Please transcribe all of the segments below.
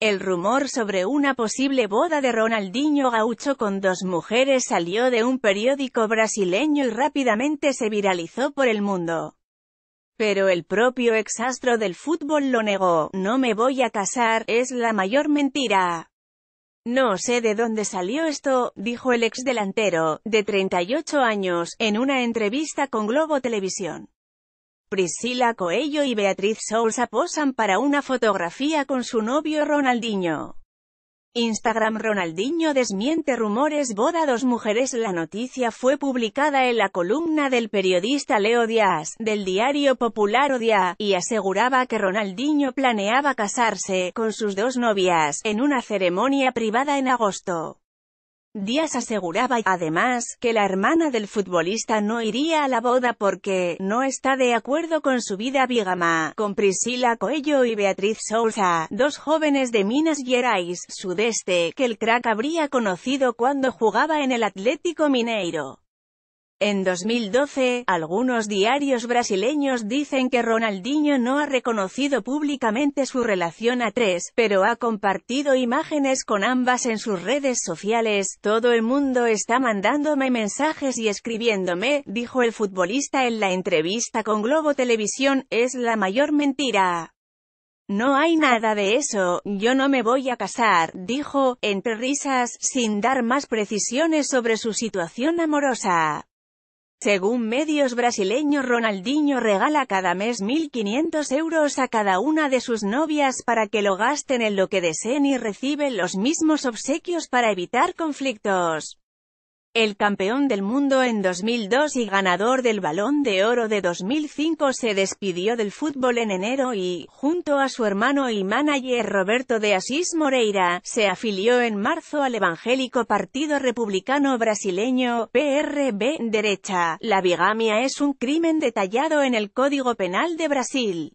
El rumor sobre una posible boda de Ronaldinho Gaucho con dos mujeres salió de un periódico brasileño y rápidamente se viralizó por el mundo. Pero el propio exastro del fútbol lo negó, no me voy a casar, es la mayor mentira. No sé de dónde salió esto, dijo el ex delantero, de 38 años, en una entrevista con Globo Televisión. Priscila Coello y Beatriz Sousa posan para una fotografía con su novio Ronaldinho. Instagram Ronaldinho desmiente rumores boda dos mujeres La noticia fue publicada en la columna del periodista Leo Díaz, del diario popular Odia, y aseguraba que Ronaldinho planeaba casarse con sus dos novias, en una ceremonia privada en agosto. Díaz aseguraba además que la hermana del futbolista no iría a la boda porque no está de acuerdo con su vida bigama, con Priscila Coello y Beatriz Souza, dos jóvenes de Minas Gerais, sudeste, que el crack habría conocido cuando jugaba en el Atlético Mineiro. En 2012, algunos diarios brasileños dicen que Ronaldinho no ha reconocido públicamente su relación a tres, pero ha compartido imágenes con ambas en sus redes sociales. Todo el mundo está mandándome mensajes y escribiéndome, dijo el futbolista en la entrevista con Globo Televisión, es la mayor mentira. No hay nada de eso, yo no me voy a casar, dijo, entre risas, sin dar más precisiones sobre su situación amorosa. Según medios brasileños Ronaldinho regala cada mes 1.500 euros a cada una de sus novias para que lo gasten en lo que deseen y reciben los mismos obsequios para evitar conflictos. El campeón del mundo en 2002 y ganador del Balón de Oro de 2005 se despidió del fútbol en enero y, junto a su hermano y manager Roberto de Asís Moreira, se afilió en marzo al evangélico Partido Republicano Brasileño, PRB, derecha. La bigamia es un crimen detallado en el Código Penal de Brasil.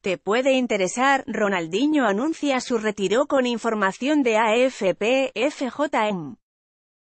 Te puede interesar, Ronaldinho anuncia su retiro con información de AFP, FJM.